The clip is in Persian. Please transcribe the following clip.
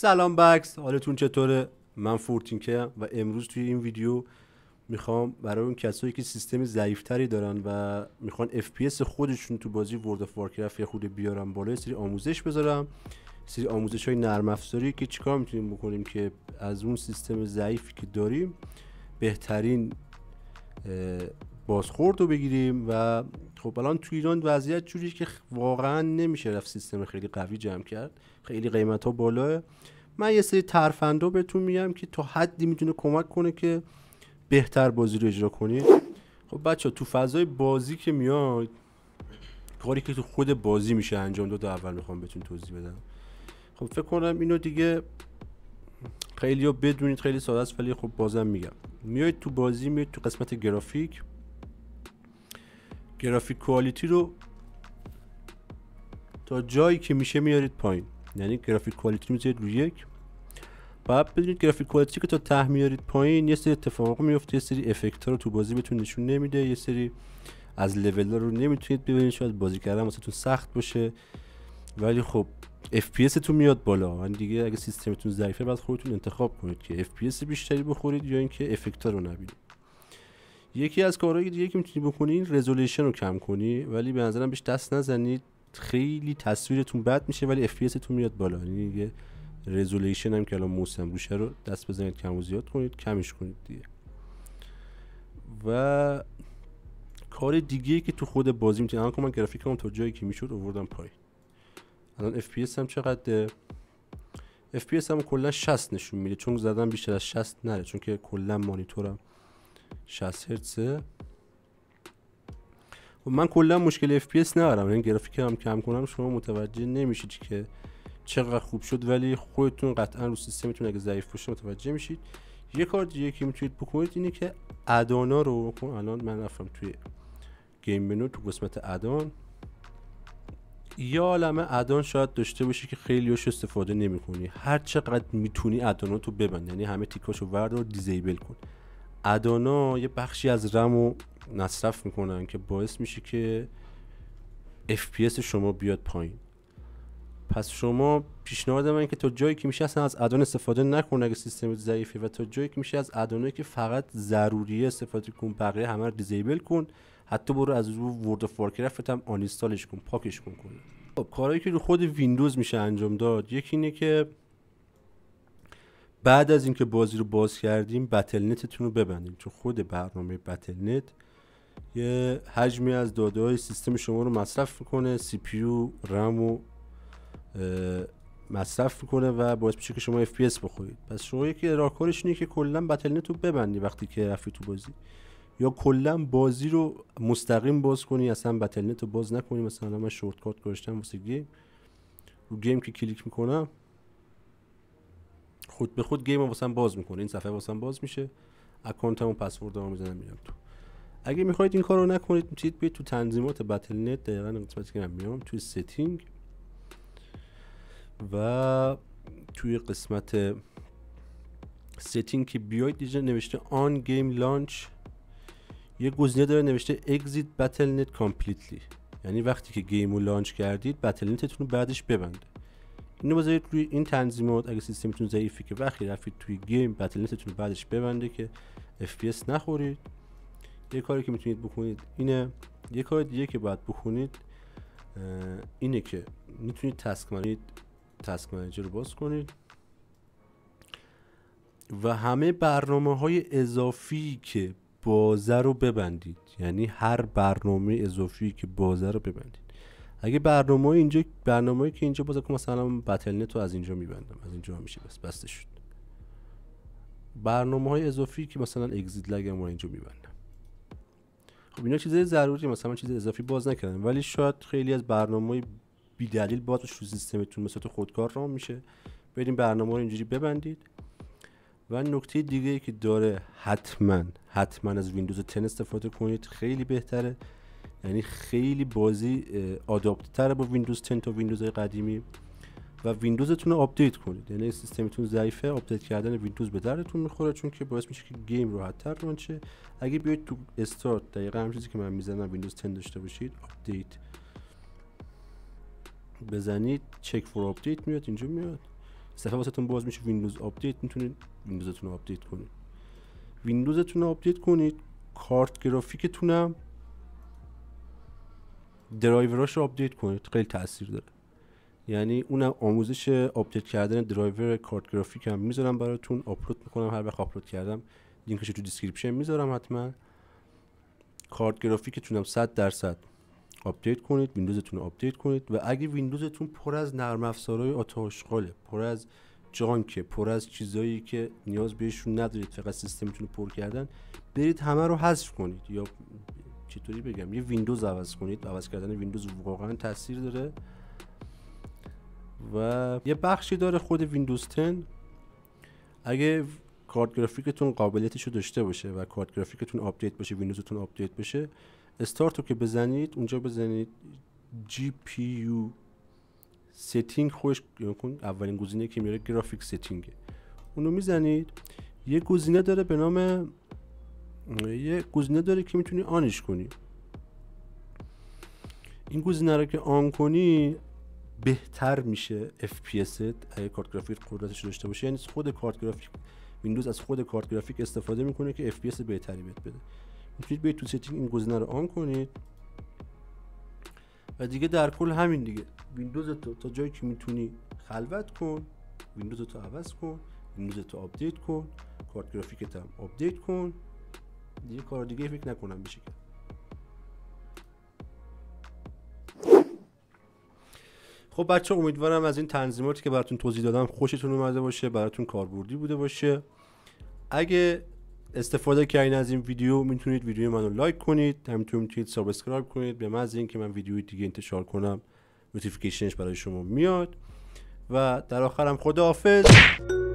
سلام بکس حالتون چطوره من فورتینکه و امروز توی این ویدیو میخوام برای اون کسایی که سیستم ضعیفتری دارن و میخوان FPS خودشون تو بازی ورد آف وارکرافت خود بیارم بالا سری آموزش بذارم سری آموزش های نرم افزاری که چیکار میتونیم بکنیم که از اون سیستم ضعیفی که داریم بهترین بازخورد رو بگیریم و خب الان تو ایران وضعیت جوریه که واقعا نمیشه رفت سیستم خیلی قوی جمع کرد خیلی قیمت ها بالاه من یه سری ترفندا بهتون میگم که تا حدی میتونه کمک کنه که بهتر بازی رو اجرا کنید خب بچه تو فضای بازی که میاد کاری که تو خود بازی میشه انجام داد اول میخوام بهتون توضیح بدم خب فکر کنم اینو دیگه خیلی ها بدونید خیلی ساده است ولی خب بازم میگم میایید تو بازی تو قسمت گرافیک گرافیک کوالیتی رو تا جایی که میشه میارید پایین یعنی گرافیک کوالیتی رو میذارید روی یک بعد بدونید گرافیک کوالیتی که تا ته میارید پایین یه سری اتفاق میفته یه سری افکت ها رو تو بازی بهتون نشون نمیده یه سری از لول ها رو نمیتونید ببینید شاید بازی کردن واسهتون سخت باشه ولی خب FPS تو میاد بالا من یعنی دیگه اگه سیستمتون ضعیفه بعد خودتون انتخاب کنید که FPS بیشتری بخورید یا اینکه افکت رو نبینید یکی از کارهای دیگه که میتونی بکنی این رزولوشن رو کم کنی ولی به نظرم بهش دست نزنید خیلی تصویرتون بد میشه ولی اف تون میاد بالا یعنی دیگه رزولوشن هم که الان موسم روشه رو دست بزنید کم و زیاد کنید کمش کنید دیگه و کار دیگه که تو خود بازی میتونی الان که من گرافیکم تا جایی که میشد آوردم پای الان اف هم چقدره؟ اف پی هم کلا 60 نشون میده چون زدم بیشتر از 60 نره چون که کلا مانیتورم 60 هرتز خب من کلا مشکل اس ندارم یعنی گرافیک هم کم کنم شما متوجه نمیشید که چقدر خوب شد ولی خودتون قطعا رو سیستمتون اگه ضعیف باشه متوجه میشید یه کار دیگه که میتونید بکنید اینه که ادانا رو کن الان من رفتم توی گیم منو تو قسمت ادان یا عالمه ادان شاید داشته باشی که خیلی هاش استفاده نمی کنی هر چقدر میتونی ادانا تو ببند یعنی همه تیکاشو وردار دیزیبل کن ادانا یه بخشی از رم رو مصرف میکنن که باعث میشه که FPS شما بیاد پایین پس شما پیشنهاد من که تا جایی که میشه اصلا از ادان استفاده نکن اگه سیستم ضعیفه و تا جایی که میشه از ادانایی که فقط ضروریه استفاده کن بقیه همه رو دیزیبل کن حتی برو از رو ورد اف وارکرافت هم آنیستالش کن پاکش کن کن خب کارهایی که رو خود ویندوز میشه انجام داد یکی اینه که بعد از اینکه بازی رو باز کردیم نتتون رو ببندیم چون خود برنامه نت یه حجمی از داده های سیستم شما رو مصرف میکنه سی پی یو رم و مصرف میکنه و باعث میشه که شما اف پی اس بخورید پس شما یکی راهکارش اینه که کلا نت رو ببندی وقتی که رفتی تو بازی یا کلا بازی رو مستقیم باز کنی اصلا نت رو باز نکنی مثلا من شورت کات گذاشتم واسه گیم رو گیم که کلیک میکنم خود به خود گیم واسه باز میکنه این صفحه واسه باز میشه اکانتمو پسوردمو میزنم میرم تو اگه میخواید این کار رو نکنید میتونید بیاید تو تنظیمات بتل نت دقیقا قسمتی که من میام توی سیتینگ و توی قسمت سیتینگ که بیاید اینجا نوشته آن گیم لانچ یه گزینه داره نوشته اگزیت بتل نت کامپلیتلی یعنی وقتی که گیم رو لانچ کردید بتل نتتون رو بعدش ببنده اینو بذارید روی این تنظیمات اگه سیستمتون ضعیفه که وقتی رفتید توی گیم بتلنتتون بعدش ببنده که FPS نخورید یه کاری که میتونید بکنید اینه یه کار دیگه که باید بکنید اینه که میتونید تسک منیجر تسک منیجر رو باز کنید و همه برنامه های اضافی که بازه رو ببندید یعنی هر برنامه اضافی که بازه رو ببندید اگه برنامه اینجا برنامه که اینجا باز مثلا بتل نت رو از اینجا میبندم از اینجا میشه بس بسته شد برنامه های اضافی که مثلا اگزیت لگ ما اینجا میبندم خب اینا چیز ضروری مثلا چیز اضافی باز نکردم ولی شاید خیلی از برنامه بی دلیل باز رو سیستمتون مثلا تو خودکار راه میشه بریم برنامه رو اینجوری ببندید و نکته دیگه ای که داره حتما حتما از ویندوز 10 استفاده کنید خیلی بهتره یعنی خیلی بازی آداپت تر با ویندوز 10 تا ویندوز قدیمی و ویندوزتون رو آپدیت کنید یعنی سیستمتون ضعیفه آپدیت کردن ویندوز به دردتون میخوره چون که باعث میشه که گیم راحتتر رانچه اگه بیاید تو استارت دقیقا هم چیزی که من میزنم ویندوز 10 داشته باشید آپدیت بزنید چک فور آپدیت میاد اینجا میاد صفحه واسهتون باز میشه ویندوز آپدیت میتونید ویندوزتون رو آپدیت کنید ویندوزتون رو آپدیت کنید کارت گرافیکتونم درایوراش رو آپدیت کنید خیلی تاثیر داره یعنی اونم آموزش آپدیت کردن درایور کارت گرافیک هم میذارم براتون آپلود میکنم هر وقت آپلود کردم لینکش تو دیسکریپشن میذارم حتما کارت گرافیکتونم 100 درصد آپدیت کنید ویندوزتون رو آپدیت کنید و اگه ویندوزتون پر از نرم افزارهای آتاشغاله پر از جانکه پر از چیزایی که نیاز بهشون ندارید فقط سیستمتون رو پر کردن برید همه رو حذف کنید یا چطوری بگم یه ویندوز عوض کنید عوض کردن ویندوز واقعا تاثیر داره و یه بخشی داره خود ویندوز 10 اگه کارت گرافیکتون قابلیتش رو داشته باشه و کارت گرافیکتون آپدیت باشه ویندوزتون آپدیت بشه استارت رو که بزنید اونجا بزنید جی پی یو سیتینگ خوش یعنی اولین گزینه که میاره گرافیک سیتینگه اونو میزنید یه گزینه داره به نام یه گزینه داره که میتونی آنش کنی این گزینه رو که آن کنی بهتر میشه FPS اگه کارت گرافیک قدرتش داشته باشه یعنی خود کارت گرافیک ویندوز از خود کارت گرافیک استفاده میکنه که FPS بهتری بهت بده میتونید برید تو سیتینگ این گزینه رو آن کنید و دیگه در کل همین دیگه ویندوز تو تا جایی که میتونی خلوت کن ویندوز تو عوض کن ویندوز تو آپدیت کن کارت گرافیکت هم آپدیت کن دیگه کار دیگه فکر نکنم بشه خب بچه امیدوارم از این تنظیماتی که براتون توضیح دادم خوشتون اومده باشه براتون کاربردی بوده باشه اگه استفاده کردین از این ویدیو میتونید ویدیو منو لایک کنید همینطور میتونید سابسکرایب کنید به محض اینکه من ویدیو دیگه انتشار کنم نوتیفیکیشنش برای شما میاد و در آخرم خداحافظ